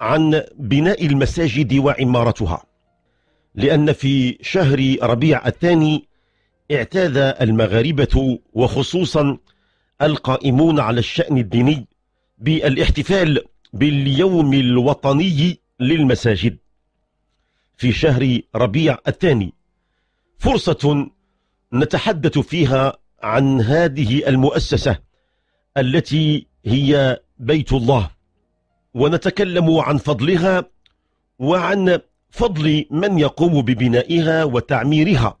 عن بناء المساجد وعمارتها لأن في شهر ربيع الثاني اعتاد المغاربة وخصوصا القائمون على الشأن الديني بالاحتفال باليوم الوطني للمساجد في شهر ربيع الثاني فرصة نتحدث فيها عن هذه المؤسسة التي هي بيت الله ونتكلم عن فضلها وعن فضل من يقوم ببنائها وتعميرها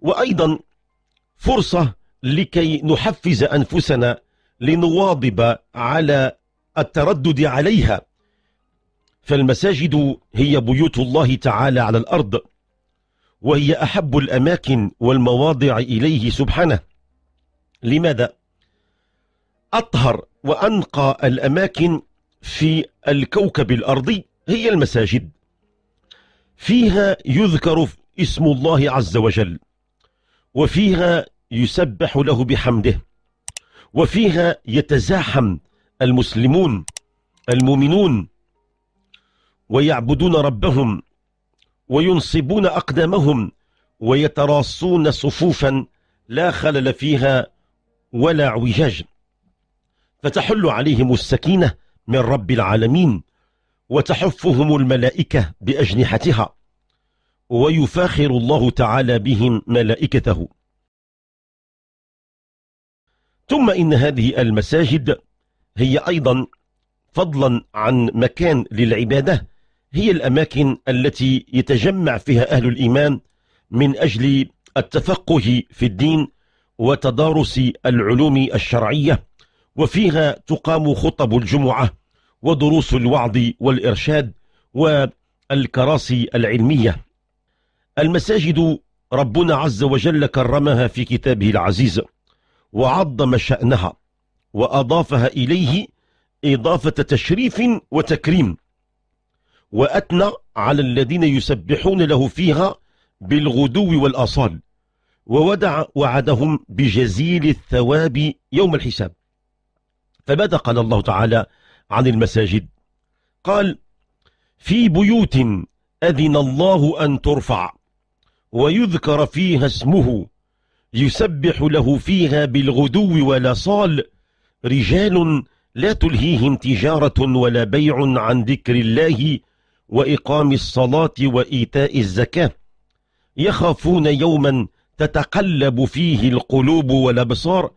وأيضا فرصة لكي نحفز أنفسنا لنواظب على التردد عليها فالمساجد هي بيوت الله تعالى على الأرض وهي أحب الأماكن والمواضع إليه سبحانه لماذا؟ أطهر وأنقى الأماكن في الكوكب الأرضي هي المساجد فيها يذكر اسم الله عز وجل وفيها يسبح له بحمده وفيها يتزاحم المسلمون المؤمنون ويعبدون ربهم وينصبون أقدامهم ويتراصون صفوفا لا خلل فيها ولا عوجاج فتحل عليهم السكينة من رب العالمين وتحفهم الملائكة بأجنحتها ويفاخر الله تعالى بهم ملائكته ثم إن هذه المساجد هي أيضا فضلا عن مكان للعبادة هي الأماكن التي يتجمع فيها أهل الإيمان من أجل التفقه في الدين وتدارس العلوم الشرعية وفيها تقام خطب الجمعة ودروس الوعظ والإرشاد والكراسي العلمية المساجد ربنا عز وجل كرمها في كتابه العزيز وعظم شأنها وأضافها إليه إضافة تشريف وتكريم وأثنى على الذين يسبحون له فيها بالغدو والأصال وودع وعدهم بجزيل الثواب يوم الحساب فماذا قال الله تعالى عن المساجد قال في بيوت أذن الله أن ترفع ويذكر فيها اسمه يسبح له فيها بالغدو ولا صال رجال لا تلهيهم تجارة ولا بيع عن ذكر الله وإقام الصلاة وإيتاء الزكاة يخافون يوما تتقلب فيه القلوب والأبصار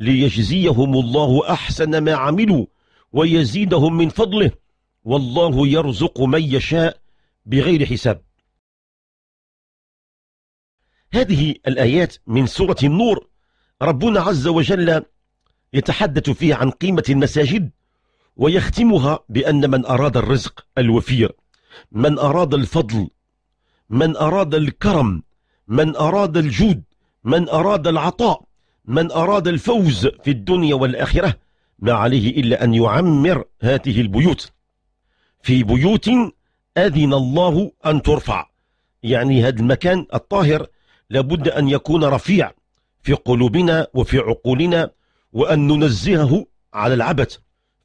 ليجزيهم الله أحسن ما عملوا ويزيدهم من فضله والله يرزق من يشاء بغير حساب هذه الآيات من سورة النور ربنا عز وجل يتحدث فيها عن قيمة المساجد ويختمها بأن من أراد الرزق الوفير من أراد الفضل من أراد الكرم من أراد الجود من أراد العطاء من أراد الفوز في الدنيا والآخرة ما عليه إلا أن يعمر هذه البيوت في بيوت أذن الله أن ترفع يعني هذا المكان الطاهر لابد أن يكون رفيع في قلوبنا وفي عقولنا وأن ننزهه على العبث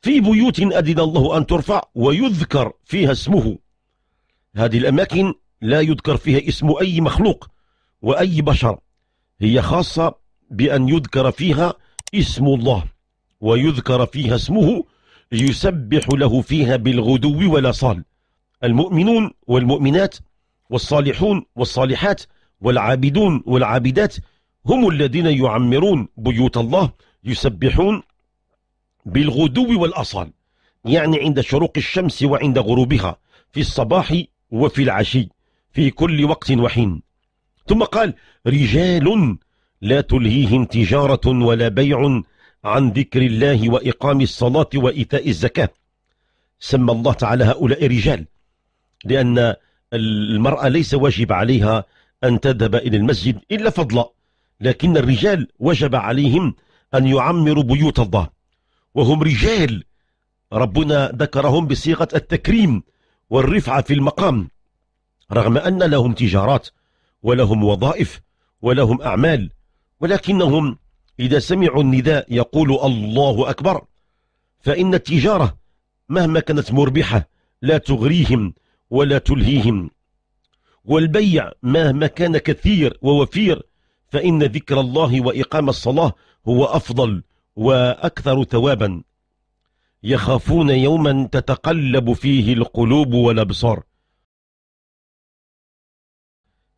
في بيوت أذن الله أن ترفع ويذكر فيها اسمه هذه الأماكن لا يذكر فيها اسم أي مخلوق وأي بشر هي خاصة بأن يذكر فيها اسم الله ويذكر فيها اسمه يسبح له فيها بالغدو والأصال المؤمنون والمؤمنات والصالحون والصالحات والعابدون والعابدات هم الذين يعمرون بيوت الله يسبحون بالغدو والأصال يعني عند شروق الشمس وعند غروبها في الصباح وفي العشي في كل وقت وحين ثم قال رجال لا تلهيهم تجارة ولا بيع عن ذكر الله وإقام الصلاة وإيتاء الزكاة سمى الله تعالى هؤلاء رجال لأن المرأة ليس واجب عليها أن تذهب إلى المسجد إلا فضلا لكن الرجال وجب عليهم أن يعمروا بيوت الله وهم رجال ربنا ذكرهم بصيغة التكريم والرفعة في المقام رغم أن لهم تجارات ولهم وظائف ولهم أعمال ولكنهم إذا سمعوا النداء يقول الله أكبر فإن التجارة مهما كانت مربحة لا تغريهم ولا تلهيهم والبيع مهما كان كثير ووفير فإن ذكر الله وإقام الصلاة هو أفضل وأكثر ثوابا يخافون يوما تتقلب فيه القلوب والأبصار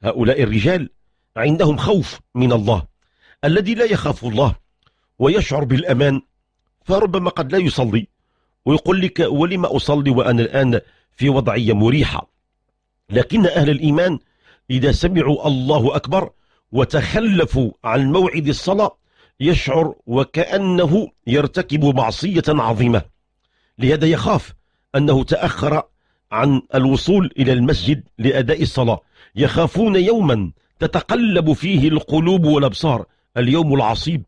هؤلاء الرجال عندهم خوف من الله الذي لا يخاف الله ويشعر بالأمان فربما قد لا يصلي ويقول لك ولما أصلي وأنا الآن في وضعية مريحة لكن أهل الإيمان إذا سمعوا الله أكبر وتخلفوا عن موعد الصلاة يشعر وكأنه يرتكب معصية عظيمة لهذا يخاف أنه تأخر عن الوصول إلى المسجد لأداء الصلاة يخافون يوما تتقلب فيه القلوب والأبصار اليوم العصيب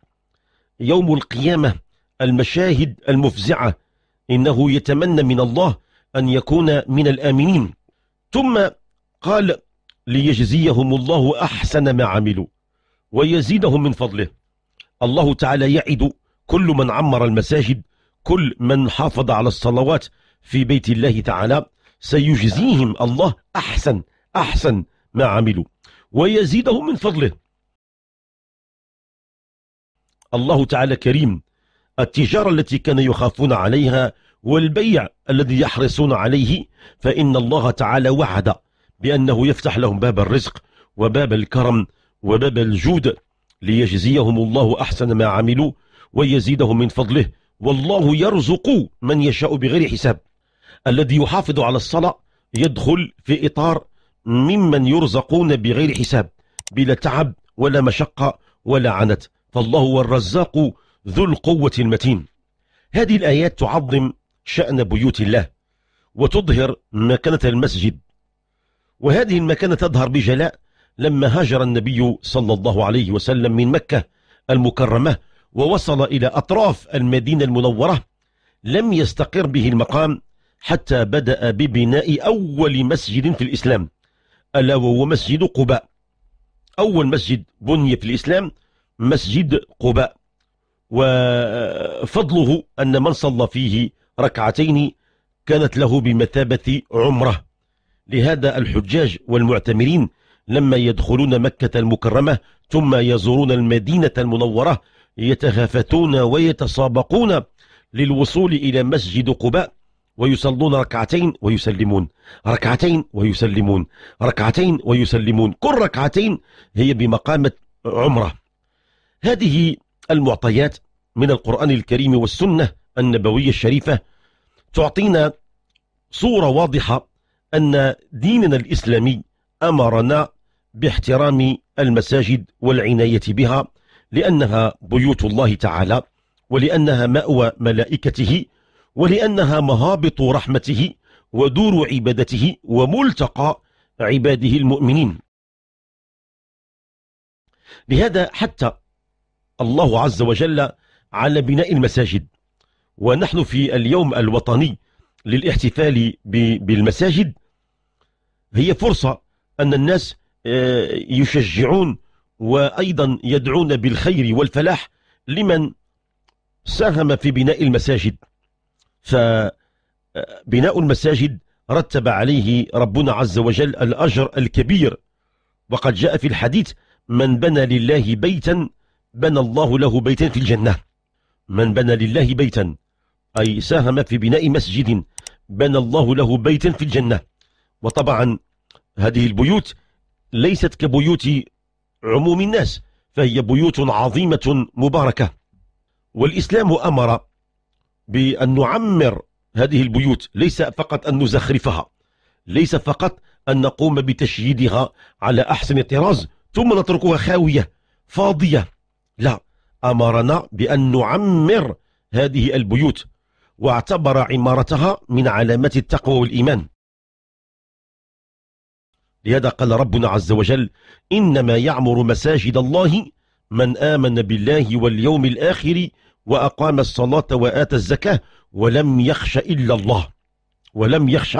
يوم القيامة المشاهد المفزعة إنه يتمنى من الله أن يكون من الآمنين ثم قال ليجزيهم الله أحسن ما عملوا ويزيدهم من فضله الله تعالى يعد كل من عمر المساجد كل من حافظ على الصلوات في بيت الله تعالى سيجزيهم الله أحسن أحسن ما عملوا ويزيدهم من فضله الله تعالى كريم التجارة التي كان يخافون عليها والبيع الذي يحرصون عليه فإن الله تعالى وعد بأنه يفتح لهم باب الرزق وباب الكرم وباب الجود ليجزيهم الله أحسن ما عملوا ويزيدهم من فضله والله يرزق من يشاء بغير حساب الذي يحافظ على الصلاة يدخل في إطار ممن يرزقون بغير حساب بلا تعب ولا مشقة ولا عنت فالله هو الرزاق ذو القوة المتين هذه الآيات تعظم شأن بيوت الله وتظهر مكانة المسجد وهذه المكانة تظهر بجلاء لما هاجر النبي صلى الله عليه وسلم من مكة المكرمة ووصل إلى أطراف المدينة المنورة لم يستقر به المقام حتى بدأ ببناء أول مسجد في الإسلام ألا وهو مسجد قباء أول مسجد بني في الإسلام مسجد قباء وفضله أن من صلى فيه ركعتين كانت له بمثابة عمره لهذا الحجاج والمعتمرين لما يدخلون مكة المكرمة ثم يزورون المدينة المنورة يتهافتون ويتسابقون للوصول إلى مسجد قباء ويصلون ركعتين ويسلمون ركعتين ويسلمون ركعتين ويسلمون كل ركعتين هي بمقامة عمرة هذه المعطيات من القرآن الكريم والسنة النبوية الشريفة تعطينا صورة واضحة أن ديننا الإسلامي أمرنا باحترام المساجد والعناية بها لأنها بيوت الله تعالى ولأنها مأوى ملائكته ولأنها مهابط رحمته ودور عبادته وملتقى عباده المؤمنين لهذا حتى الله عز وجل على بناء المساجد ونحن في اليوم الوطني للاحتفال بالمساجد هي فرصة أن الناس آه، يشجعون وأيضا يدعون بالخير والفلاح لمن ساهم في بناء المساجد فبناء المساجد رتب عليه ربنا عز وجل الأجر الكبير وقد جاء في الحديث من بنى لله بيتا بنى الله له بيتا في الجنة من بنى لله بيتا أي ساهم في بناء مسجد بنى الله له بيتا في الجنة وطبعا هذه البيوت ليست كبيوت عموم الناس فهي بيوت عظيمة مباركة والإسلام أمر بأن نعمر هذه البيوت ليس فقط أن نزخرفها ليس فقط أن نقوم بتشييدها على أحسن طراز ثم نتركها خاوية فاضية لا أمرنا بأن نعمر هذه البيوت واعتبر عمارتها من علامات التقوى والإيمان لهذا قال ربنا عز وجل إنما يعمر مساجد الله من آمن بالله واليوم الآخر وأقام الصلاة وآتى الزكاة ولم يخش إلا الله ولم يخش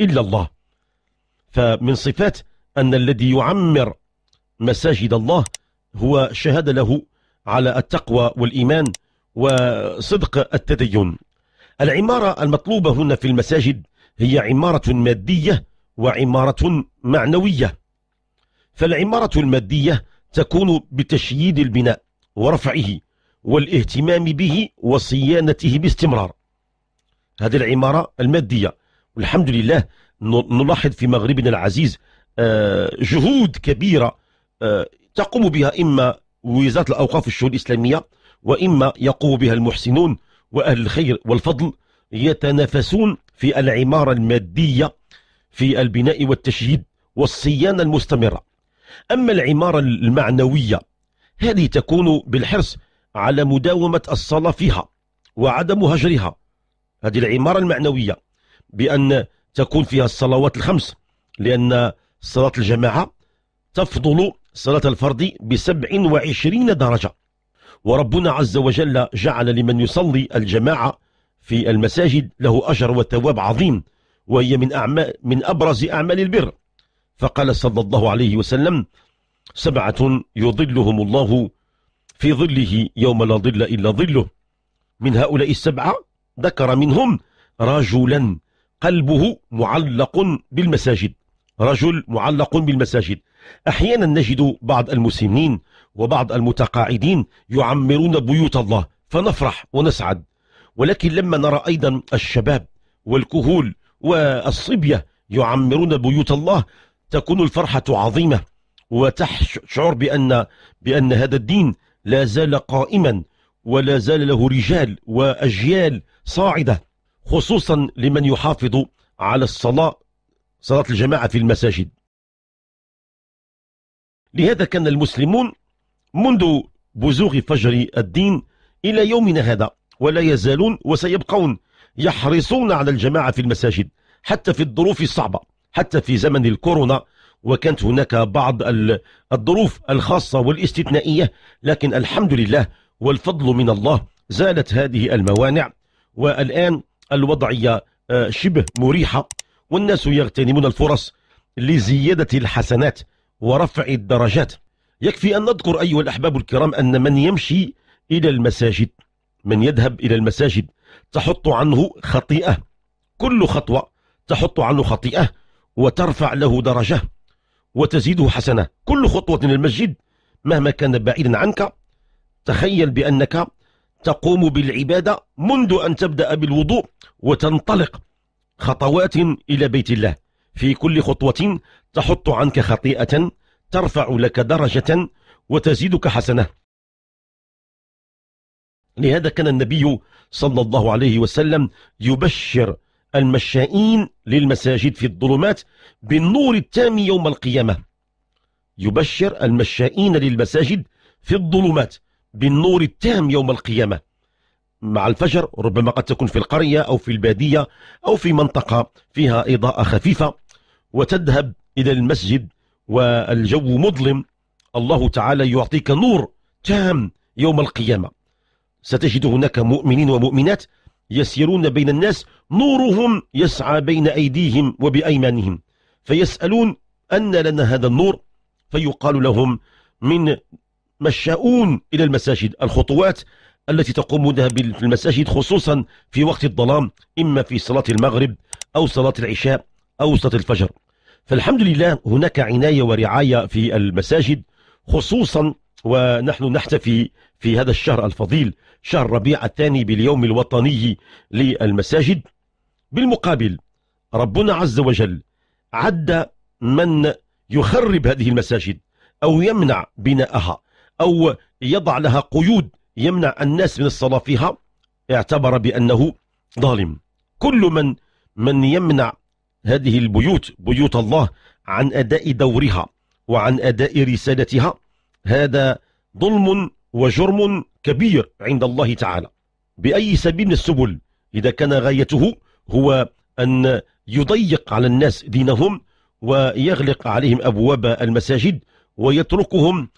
إلا الله فمن صفات أن الذي يعمر مساجد الله هو شهد له على التقوى والإيمان وصدق التدين العمارة المطلوبة هنا في المساجد هي عمارة مادية وعمارة معنوية فالعمارة المادية تكون بتشييد البناء ورفعه والاهتمام به وصيانته باستمرار هذه العمارة المادية والحمد لله نلاحظ في مغربنا العزيز آه، جهود كبيرة آه، تقوم بها إما وزارة الأوقاف الشؤون الإسلامية وإما يقوم بها المحسنون وأهل الخير والفضل يتنافسون في العمارة المادية في البناء والتشييد والصيانة المستمرة أما العمارة المعنوية هذه تكون بالحرص على مداومة الصلاة فيها وعدم هجرها هذه العمارة المعنوية بأن تكون فيها الصلوات الخمس لأن صلاة الجماعة تفضل صلاة الفرض بسبع وعشرين درجة وربنا عز وجل جعل لمن يصلي الجماعة في المساجد له أجر وثواب عظيم وهي من, أعمال من أبرز أعمال البر فقال صلى الله عليه وسلم سبعة يظلهم الله في ظله يوم لا ظل إلا ظله من هؤلاء السبعة ذكر منهم رجلا قلبه معلق بالمساجد رجل معلق بالمساجد أحيانا نجد بعض المسنين وبعض المتقاعدين يعمرون بيوت الله فنفرح ونسعد ولكن لما نرى أيضا الشباب والكهول والصبية يعمرون بيوت الله تكون الفرحة عظيمة وتشعر بأن, بأن هذا الدين لا زال قائما ولا زال له رجال وأجيال صاعدة خصوصا لمن يحافظ على الصلاة صلاة الجماعة في المساجد لهذا كان المسلمون منذ بزوغ فجر الدين إلى يومنا هذا ولا يزالون وسيبقون يحرصون على الجماعة في المساجد حتى في الظروف الصعبة حتى في زمن الكورونا وكانت هناك بعض الظروف الخاصة والاستثنائية لكن الحمد لله والفضل من الله زالت هذه الموانع والآن الوضعية آه، شبه مريحة والناس يغتنمون الفرص لزيادة الحسنات ورفع الدرجات يكفي أن نذكر أيها الأحباب الكرام أن من يمشي إلى المساجد من يذهب إلى المساجد تحط عنه خطيئة كل خطوة تحط عنه خطيئة وترفع له درجة وتزيده حسنة كل خطوة المسجد مهما كان بعيدا عنك تخيل بأنك تقوم بالعبادة منذ أن تبدأ بالوضوء وتنطلق خطوات إلى بيت الله في كل خطوة تحط عنك خطيئة ترفع لك درجة وتزيدك حسنة لهذا كان النبي صلى الله عليه وسلم يبشر المشائين للمساجد في الظلمات بالنور التام يوم القيامة يبشر المشائين للمساجد في الظلمات بالنور التام يوم القيامة مع الفجر ربما قد تكون في القرية أو في البادية أو في منطقة فيها إضاءة خفيفة وتذهب إلى المسجد والجو مظلم الله تعالى يعطيك نور تام يوم القيامة ستجد هناك مؤمنين ومؤمنات يسيرون بين الناس نورهم يسعى بين أيديهم وبأيمانهم فيسألون أن لنا هذا النور فيقال لهم من مشاؤون إلى المساجد الخطوات التي تقوم بها في المساجد خصوصا في وقت الظلام إما في صلاة المغرب أو صلاة العشاء أو صلاة الفجر فالحمد لله هناك عناية ورعاية في المساجد خصوصا ونحن نحتفي في هذا الشهر الفضيل شهر ربيع الثاني باليوم الوطني للمساجد بالمقابل ربنا عز وجل عد من يخرب هذه المساجد أو يمنع بناءها أو يضع لها قيود يمنع الناس من الصلاة فيها اعتبر بأنه ظالم كل من من يمنع هذه البيوت بيوت الله عن أداء دورها وعن أداء رسالتها هذا ظلم وجرم كبير عند الله تعالى بأي سبيل من السبل إذا كان غايته هو أن يضيق على الناس دينهم ويغلق عليهم أبواب المساجد ويتركهم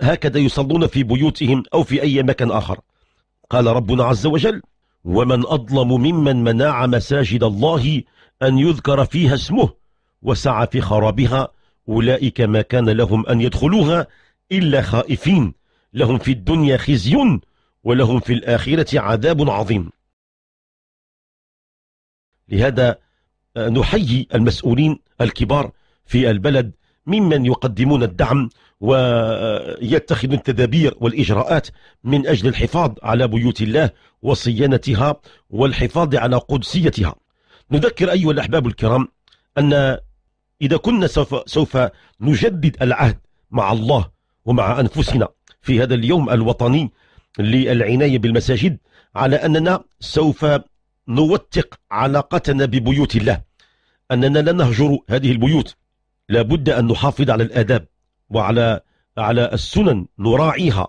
هكذا يصلون في بيوتهم أو في أي مكان آخر قال ربنا عز وجل ومن أظلم ممن منع مساجد الله أن يذكر فيها اسمه وسعى في خرابها أولئك ما كان لهم أن يدخلوها إلا خائفين لهم في الدنيا خزي ولهم في الآخرة عذاب عظيم لهذا آه، نحيي المسؤولين الكبار في البلد ممن يقدمون الدعم ويتخذ التدابير والإجراءات من أجل الحفاظ على بيوت الله وصيانتها والحفاظ على قدسيتها نذكر أيها الأحباب الكرام أن إذا كنا سوف, سوف نجدد العهد مع الله ومع أنفسنا في هذا اليوم الوطني للعناية بالمساجد على أننا سوف نوثق علاقتنا ببيوت الله أننا لا نهجر هذه البيوت لابد أن نحافظ على الآداب وعلى على السنن نراعيها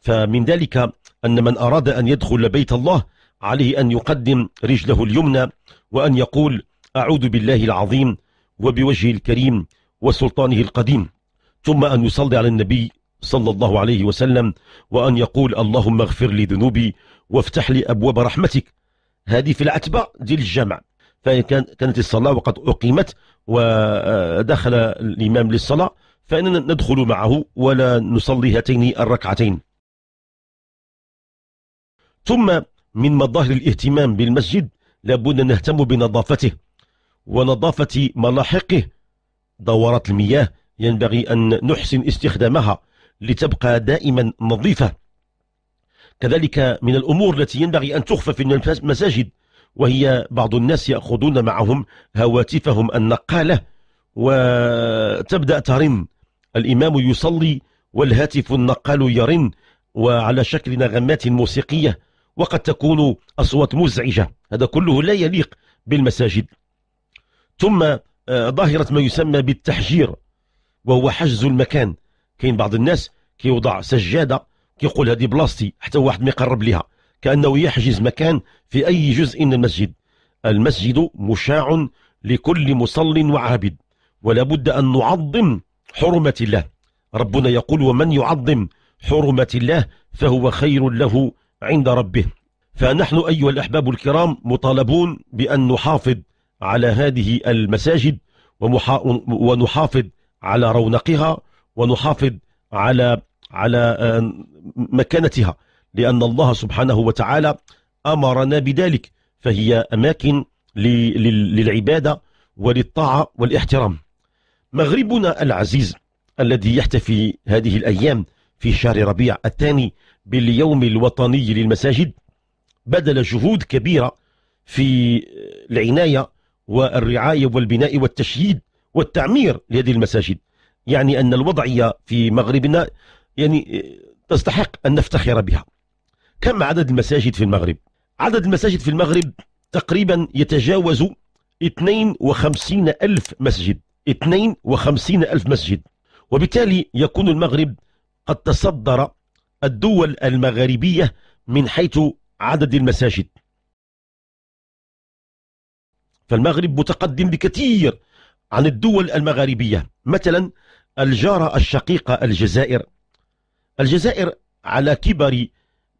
فمن ذلك أن من أراد أن يدخل بيت الله عليه أن يقدم رجله اليمنى وأن يقول أعوذ بالله العظيم وبوجهه الكريم وسلطانه القديم ثم أن يصلي على النبي صلى الله عليه وسلم وأن يقول اللهم اغفر لي ذنوبي وافتح لي أبواب رحمتك هذه في العتبة دي الجامع فكانت الصلاة وقد أقيمت ودخل الإمام للصلاة فإننا ندخل معه ولا نصلي هاتين الركعتين ثم من مظاهر الاهتمام بالمسجد لابد أن نهتم بنظافته ونظافة ملاحقه دورات المياه ينبغي أن نحسن استخدامها لتبقى دائما نظيفة كذلك من الأمور التي ينبغي أن تخفى في المساجد وهي بعض الناس يأخذون معهم هواتفهم النقالة وتبدأ ترن الإمام يصلي والهاتف النقال يرن وعلى شكل نغمات موسيقية وقد تكون أصوات مزعجة هذا كله لا يليق بالمساجد ثم آه، ظاهرة ما يسمى بالتحجير وهو حجز المكان كاين بعض الناس كيوضع سجادة كيقول هذه بلاصتي حتى واحد ما يقرب لها كأنه يحجز مكان في أي جزء من المسجد المسجد مشاع لكل مصل وعابد ولا بد أن نعظم حرمة الله ربنا يقول ومن يعظم حرمة الله فهو خير له عند ربه فنحن أيها الأحباب الكرام مطالبون بأن نحافظ على هذه المساجد ونحافظ على رونقها ونحافظ على على آه، مكانتها لأن الله سبحانه وتعالى أمرنا بذلك فهي أماكن للعبادة وللطاعة والاحترام مغربنا العزيز الذي يحتفي هذه الأيام في شهر ربيع الثاني باليوم الوطني للمساجد بذل جهود كبيرة في العناية والرعاية والبناء والتشييد والتعمير لهذه المساجد يعني أن الوضعية في مغربنا يعني تستحق أن نفتخر بها كم عدد المساجد في المغرب؟ عدد المساجد في المغرب تقريبا يتجاوز 52 ألف مسجد 52 ألف مسجد وبالتالي يكون المغرب قد تصدر الدول المغاربية من حيث عدد المساجد فالمغرب متقدم بكثير عن الدول المغاربية مثلا الجارة الشقيقة الجزائر الجزائر على كبر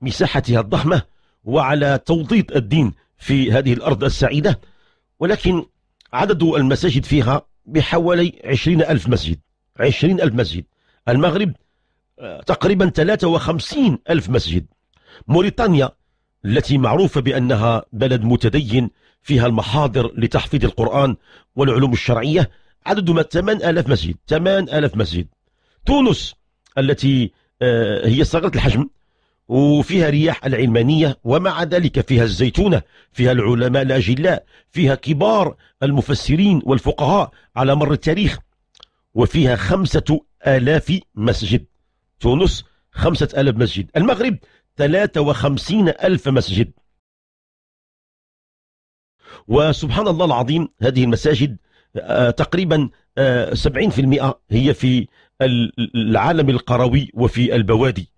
مساحتها الضخمة وعلى توضيط الدين في هذه الأرض السعيدة ولكن عدد المساجد فيها بحوالي 20000 مسجد 20000 مسجد المغرب آه، تقريبا 53000 مسجد موريتانيا التي معروفة بأنها بلد متدين فيها المحاضر لتحفيظ القرآن والعلوم الشرعية عددها 8000 مسجد 8000 مسجد تونس التي آه، هي صغيرة الحجم وفيها رياح العلمانية ومع ذلك فيها الزيتونة فيها العلماء الأجلاء فيها كبار المفسرين والفقهاء على مر التاريخ وفيها خمسة آلاف مسجد تونس خمسة آلاف مسجد المغرب ثلاثة وخمسين ألف مسجد وسبحان الله العظيم هذه المساجد آه، تقريبا 70% آه، هي في العالم القروي وفي البوادي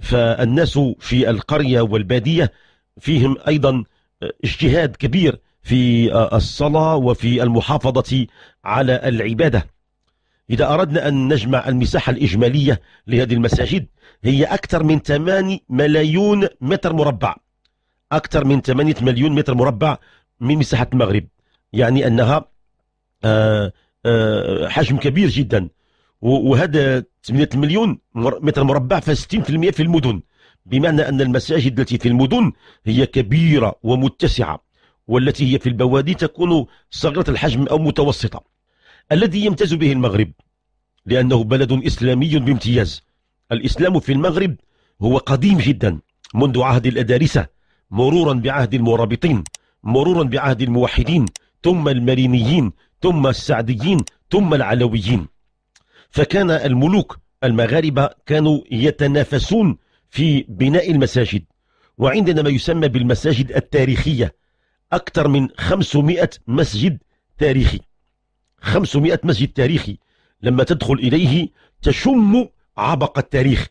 فالناس في القرية والبادية فيهم أيضا اجتهاد كبير في الصلاة وفي المحافظة على العبادة إذا أردنا أن نجمع المساحة الإجمالية لهذه المساجد هي أكثر من 8 ملايون متر مربع أكثر من 8 مليون متر مربع من مساحة المغرب يعني أنها آه، آه، حجم كبير جدا وهذا 8 مليون متر مربع ف 60% في المدن بمعنى أن المساجد التي في المدن هي كبيرة ومتسعة والتي هي في البوادي تكون صغيرة الحجم أو متوسطة الذي يمتاز به المغرب لأنه بلد إسلامي بامتياز الإسلام في المغرب هو قديم جدا منذ عهد الأدارسة مرورا بعهد المرابطين مرورا بعهد الموحدين ثم المرينيين ثم السعديين ثم العلويين فكان الملوك المغاربة كانوا يتنافسون في بناء المساجد وعندنا ما يسمى بالمساجد التاريخية أكثر من 500 مسجد تاريخي 500 مسجد تاريخي لما تدخل إليه تشم عبق التاريخ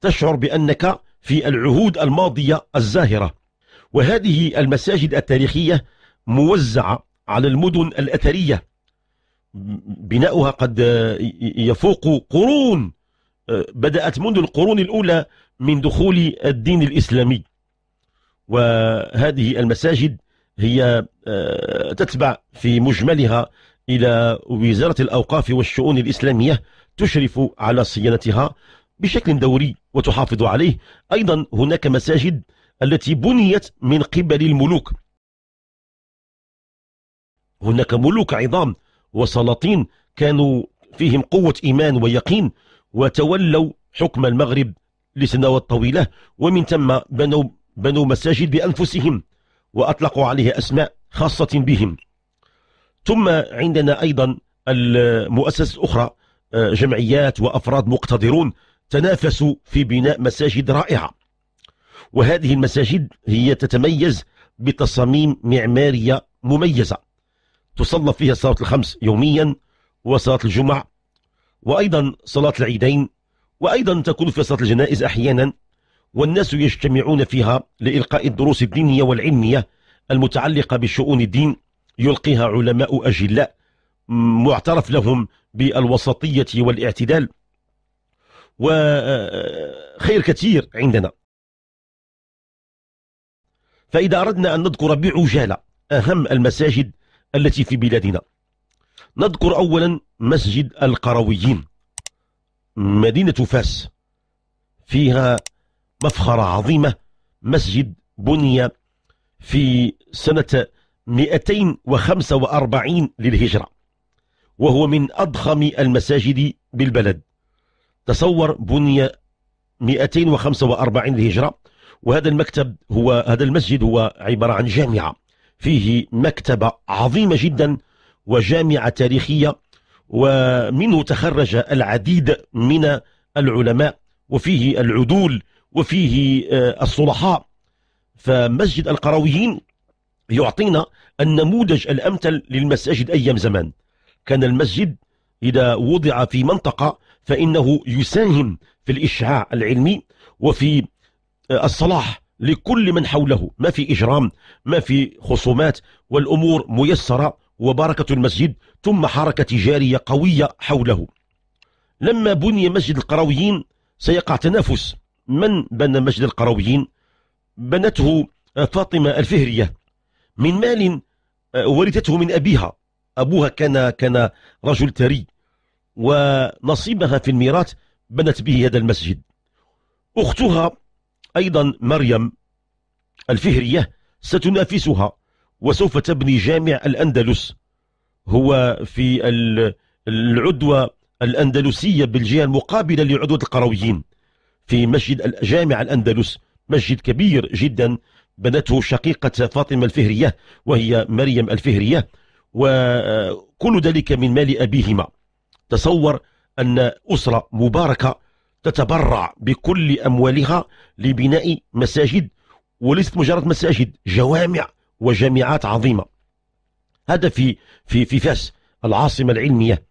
تشعر بأنك في العهود الماضية الزاهرة وهذه المساجد التاريخية موزعة على المدن الأثرية بناؤها قد يفوق قرون بدأت منذ القرون الأولى من دخول الدين الإسلامي وهذه المساجد هي آه، تتبع في مجملها إلى وزارة الأوقاف والشؤون الإسلامية تشرف على صيانتها بشكل دوري وتحافظ عليه أيضا هناك مساجد التي بنيت من قبل الملوك هناك ملوك عظام وسلاطين كانوا فيهم قوة إيمان ويقين وتولوا حكم المغرب لسنوات طويلة ومن ثم بنوا, بنوا مساجد بأنفسهم وأطلقوا عليها أسماء خاصة بهم ثم عندنا أيضا المؤسسة الأخرى آه، جمعيات وأفراد مقتدرون تنافسوا في بناء مساجد رائعة وهذه المساجد هي تتميز بتصاميم معمارية مميزة تصلى فيها صلاة الخمس يوميا وصلاة الجمعة وأيضا صلاة العيدين وأيضا تكون في صلاة الجنائز أحيانا والناس يجتمعون فيها لإلقاء الدروس الدينية والعلمية المتعلقة بشؤون الدين يلقيها علماء أجلاء معترف لهم بالوسطية والاعتدال وخير كثير عندنا فإذا أردنا أن نذكر بعجالة أهم المساجد التي في بلادنا نذكر أولا مسجد القرويين مدينة فاس فيها مفخرة عظيمة مسجد بني في سنة 245 للهجرة وهو من أضخم المساجد بالبلد تصور بني 245 للهجرة وهذا المكتب هو هذا المسجد هو عبارة عن جامعة فيه مكتبة عظيمة جدا وجامعة تاريخية ومنه تخرج العديد من العلماء وفيه العدول وفيه آه، الصلحاء فمسجد القرويين يعطينا النموذج الأمثل للمساجد أيام زمان كان المسجد إذا وضع في منطقة فإنه يساهم في الإشعاع العلمي وفي آه، الصلاح لكل من حوله ما في إجرام ما في خصومات والأمور ميسرة وبركة المسجد ثم حركة تجارية قوية حوله لما بني مسجد القرويين سيقع تنافس من بنى مسجد القرويين بنته فاطمة الفهرية من مال آه، ورثته من أبيها أبوها كان كان رجل ثري ونصيبها في الميراث بنت به هذا المسجد أختها أيضا مريم الفهرية ستنافسها وسوف تبني جامع الأندلس هو في العدوى الأندلسية بالجهة المقابلة لعدوة القرويين في مسجد جامع الأندلس مسجد كبير جدا بنته شقيقة فاطمة الفهرية وهي مريم الفهرية وكل ذلك من مال أبيهما تصور أن أسرة مباركة تتبرع بكل أموالها لبناء مساجد وليست مجرد مساجد جوامع وجامعات عظيمة هذا في, في, في فاس العاصمة العلمية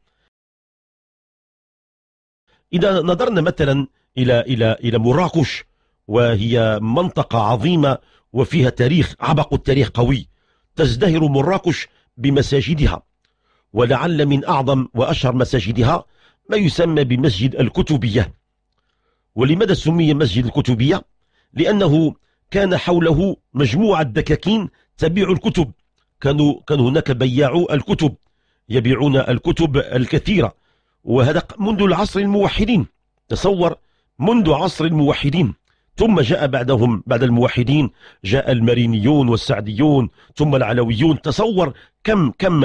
إذا نظرنا مثلا إلى, إلى, إلى مراكش وهي منطقة عظيمة وفيها تاريخ عبق التاريخ قوي تزدهر مراكش بمساجدها ولعل من أعظم وأشهر مساجدها ما يسمى بمسجد الكتبية ولماذا سمي مسجد الكتبية لأنه كان حوله مجموعة دكاكين تبيع الكتب كانوا كان هناك بياعو الكتب يبيعون الكتب الكثيرة وهذا منذ العصر الموحدين تصور منذ عصر الموحدين ثم جاء بعدهم بعد الموحدين جاء المرينيون والسعديون ثم العلويون تصور كم كم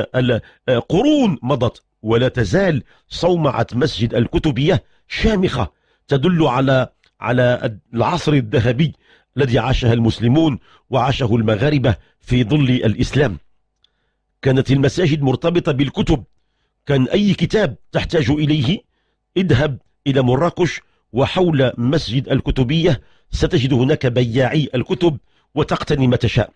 القرون آه، مضت ولا تزال صومعة مسجد الكتبية شامخة تدل على على العصر الذهبي الذي عاشه المسلمون وعاشه المغاربة في ظل الإسلام كانت المساجد مرتبطة بالكتب كان أي كتاب تحتاج إليه اذهب إلى مراكش وحول مسجد الكتبية ستجد هناك بياعي الكتب وتقتني ما تشاء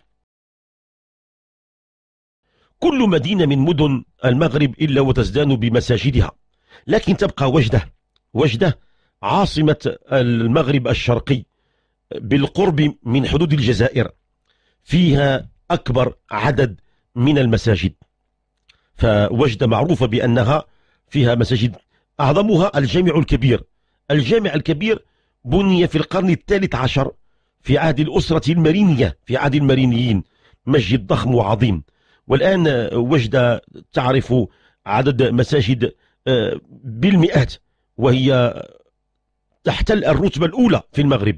كل مدينة من مدن المغرب إلا وتزدان بمساجدها لكن تبقى وجدة وجدة عاصمة المغرب الشرقي بالقرب من حدود الجزائر فيها أكبر عدد من المساجد فوجد معروفة بأنها فيها مساجد أعظمها الجامع الكبير الجامع الكبير بني في القرن الثالث عشر في عهد الأسرة المرينية في عهد المرينيين مسجد ضخم وعظيم والآن وجد تعرف عدد مساجد آه، بالمئات وهي تحتل الرتبة الأولى في المغرب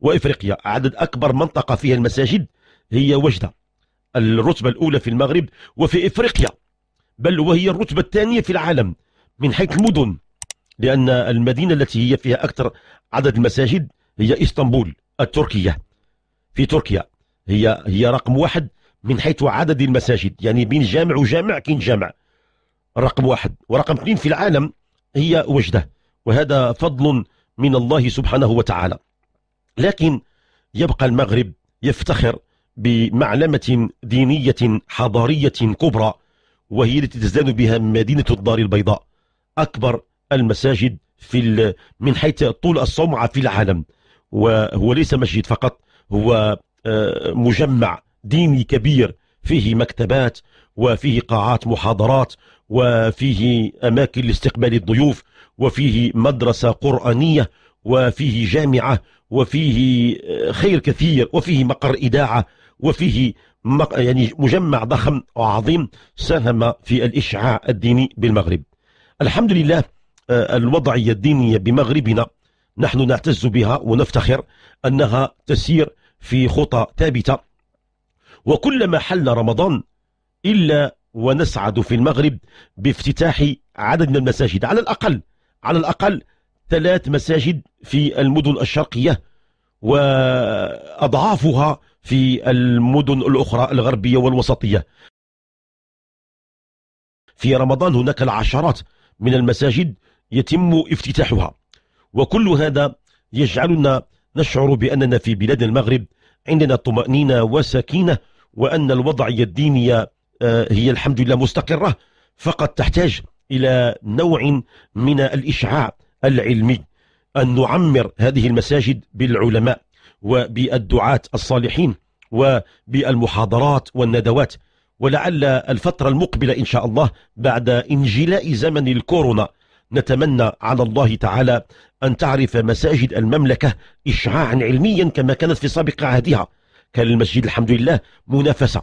وإفريقيا عدد أكبر منطقة فيها المساجد هي وجدة الرتبة الأولى في المغرب وفي إفريقيا بل وهي الرتبة الثانية في العالم من حيث المدن لأن المدينة التي هي فيها أكثر عدد المساجد هي إسطنبول التركية في تركيا هي هي رقم واحد من حيث عدد المساجد يعني بين جامع وجامع كاين جامع رقم واحد ورقم اثنين في العالم هي وجدة وهذا فضل من الله سبحانه وتعالى لكن يبقى المغرب يفتخر بمعلمة دينية حضارية كبرى وهي التي تزدان بها مدينة الدار البيضاء أكبر المساجد في من حيث طول الصمعة في العالم وهو ليس مسجد فقط هو آه، مجمع ديني كبير فيه مكتبات وفيه قاعات محاضرات وفيه أماكن لاستقبال الضيوف وفيه مدرسة قرآنية وفيه جامعة وفيه آه، خير كثير وفيه مقر إذاعة وفيه يعني مجمع ضخم وعظيم ساهم في الإشعاع الديني بالمغرب الحمد لله آه، الوضعية الدينية بمغربنا نحن نعتز بها ونفتخر أنها تسير في خطى ثابتة وكلما حل رمضان إلا ونسعد في المغرب بافتتاح عدد من المساجد على الأقل على الأقل ثلاث مساجد في المدن الشرقية وأضعافها في المدن الأخرى الغربية والوسطية في رمضان هناك العشرات من المساجد يتم افتتاحها وكل هذا يجعلنا نشعر بأننا في بلاد المغرب عندنا طمأنينة وسكينة وأن الوضعية الدينية آه، هي الحمد لله مستقرة فقد تحتاج إلى نوع من الإشعاع العلمي أن نعمر هذه المساجد بالعلماء وبالدعاة الصالحين وبالمحاضرات والندوات ولعل الفترة المقبلة إن شاء الله بعد انجلاء زمن الكورونا نتمنى على الله تعالى أن تعرف مساجد المملكة إشعاعا علميا كما كانت في سابق عهدها كان المسجد الحمد لله منافسة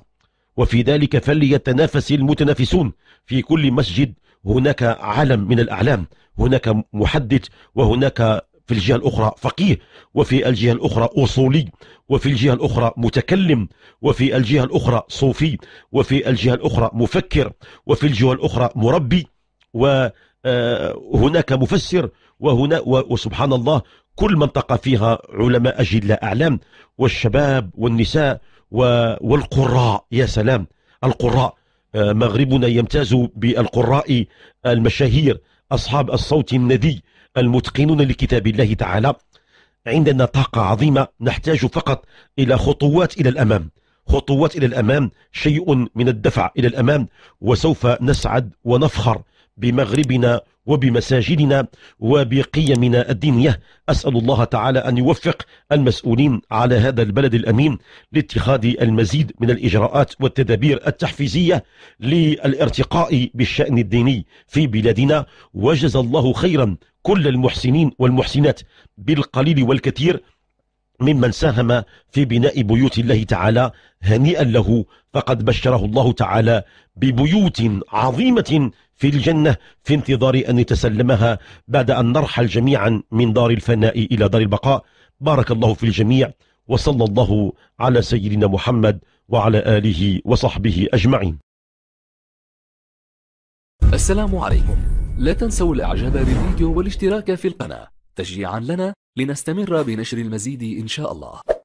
وفي ذلك فليتنافس المتنافسون في كل مسجد هناك عالم من الأعلام هناك محدث وهناك في الجهة الأخرى فقيه وفي الجهة الأخرى أصولي وفي الجهة الأخرى متكلم وفي الجهة الأخرى صوفي وفي الجهة الأخرى مفكر وفي الجهة الأخرى مربي وهناك آه، مفسر وهنا وسبحان الله كل منطقة فيها علماء أجلاء أعلام والشباب والنساء والقراء يا سلام القراء آه، مغربنا يمتاز بالقراء المشاهير أصحاب الصوت الندي المتقنون لكتاب الله تعالى عندنا طاقة عظيمة نحتاج فقط إلى خطوات إلى الأمام خطوات إلى الأمام شيء من الدفع إلى الأمام وسوف نسعد ونفخر بمغربنا وبمساجدنا وبقيمنا الدينية أسأل الله تعالى أن يوفق المسؤولين على هذا البلد الأمين لاتخاذ المزيد من الإجراءات والتدابير التحفيزية للارتقاء بالشأن الديني في بلادنا وجزى الله خيرا كل المحسنين والمحسنات بالقليل والكثير ممن ساهم في بناء بيوت الله تعالى هنيئا له فقد بشره الله تعالى ببيوت عظيمة في الجنة في انتظار أن يتسلمها بعد أن نرحل جميعا من دار الفناء إلى دار البقاء بارك الله في الجميع وصلى الله على سيدنا محمد وعلى آله وصحبه أجمعين السلام عليكم لا تنسوا الإعجاب بالفيديو والاشتراك في القناة تشجيعا لنا لنستمر بنشر المزيد إن شاء الله